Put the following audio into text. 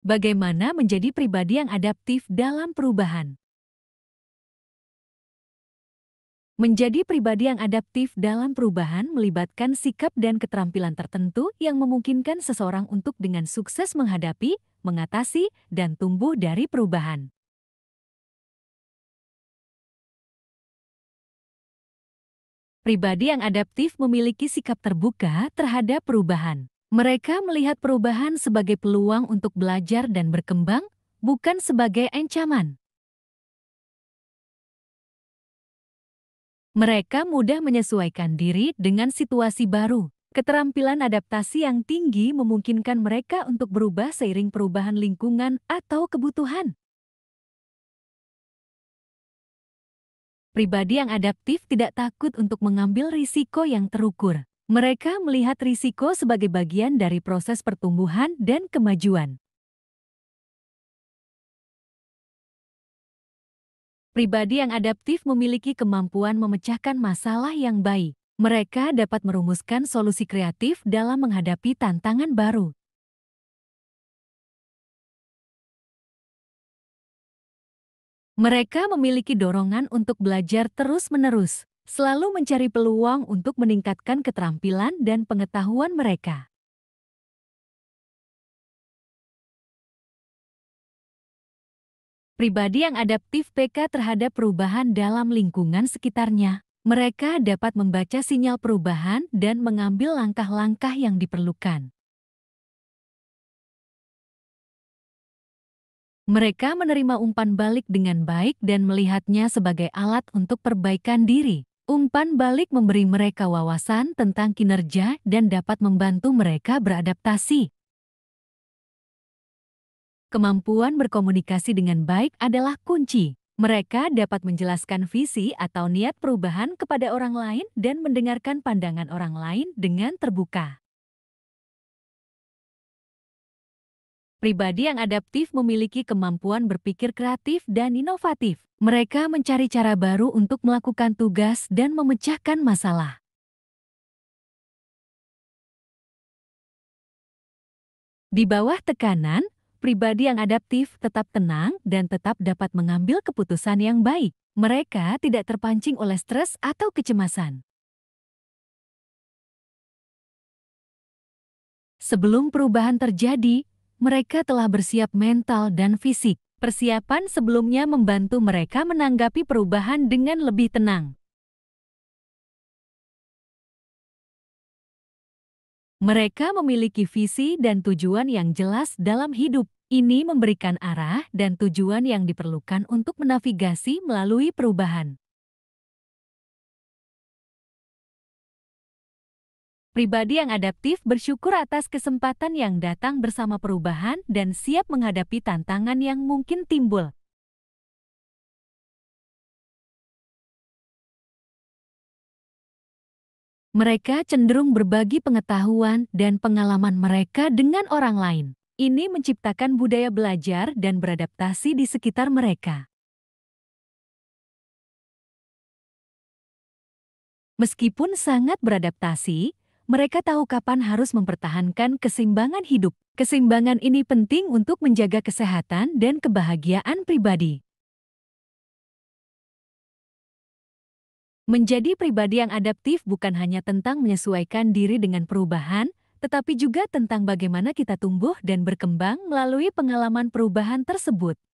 Bagaimana menjadi pribadi yang adaptif dalam perubahan? Menjadi pribadi yang adaptif dalam perubahan melibatkan sikap dan keterampilan tertentu yang memungkinkan seseorang untuk dengan sukses menghadapi, mengatasi, dan tumbuh dari perubahan. Pribadi yang adaptif memiliki sikap terbuka terhadap perubahan. Mereka melihat perubahan sebagai peluang untuk belajar dan berkembang, bukan sebagai ancaman. Mereka mudah menyesuaikan diri dengan situasi baru. Keterampilan adaptasi yang tinggi memungkinkan mereka untuk berubah seiring perubahan lingkungan atau kebutuhan. Pribadi yang adaptif tidak takut untuk mengambil risiko yang terukur. Mereka melihat risiko sebagai bagian dari proses pertumbuhan dan kemajuan. Pribadi yang adaptif memiliki kemampuan memecahkan masalah yang baik. Mereka dapat merumuskan solusi kreatif dalam menghadapi tantangan baru. Mereka memiliki dorongan untuk belajar terus-menerus selalu mencari peluang untuk meningkatkan keterampilan dan pengetahuan mereka. Pribadi yang adaptif PK terhadap perubahan dalam lingkungan sekitarnya, mereka dapat membaca sinyal perubahan dan mengambil langkah-langkah yang diperlukan. Mereka menerima umpan balik dengan baik dan melihatnya sebagai alat untuk perbaikan diri. Umpan balik memberi mereka wawasan tentang kinerja dan dapat membantu mereka beradaptasi. Kemampuan berkomunikasi dengan baik adalah kunci. Mereka dapat menjelaskan visi atau niat perubahan kepada orang lain dan mendengarkan pandangan orang lain dengan terbuka. Pribadi yang adaptif memiliki kemampuan berpikir kreatif dan inovatif. Mereka mencari cara baru untuk melakukan tugas dan memecahkan masalah. Di bawah tekanan, pribadi yang adaptif tetap tenang dan tetap dapat mengambil keputusan yang baik. Mereka tidak terpancing oleh stres atau kecemasan. Sebelum perubahan terjadi, mereka telah bersiap mental dan fisik. Persiapan sebelumnya membantu mereka menanggapi perubahan dengan lebih tenang. Mereka memiliki visi dan tujuan yang jelas dalam hidup. Ini memberikan arah dan tujuan yang diperlukan untuk menavigasi melalui perubahan. Pribadi yang adaptif bersyukur atas kesempatan yang datang bersama perubahan dan siap menghadapi tantangan yang mungkin timbul. Mereka cenderung berbagi pengetahuan dan pengalaman mereka dengan orang lain. Ini menciptakan budaya belajar dan beradaptasi di sekitar mereka. Meskipun sangat beradaptasi, mereka tahu kapan harus mempertahankan keseimbangan hidup. Keseimbangan ini penting untuk menjaga kesehatan dan kebahagiaan pribadi. Menjadi pribadi yang adaptif bukan hanya tentang menyesuaikan diri dengan perubahan, tetapi juga tentang bagaimana kita tumbuh dan berkembang melalui pengalaman perubahan tersebut.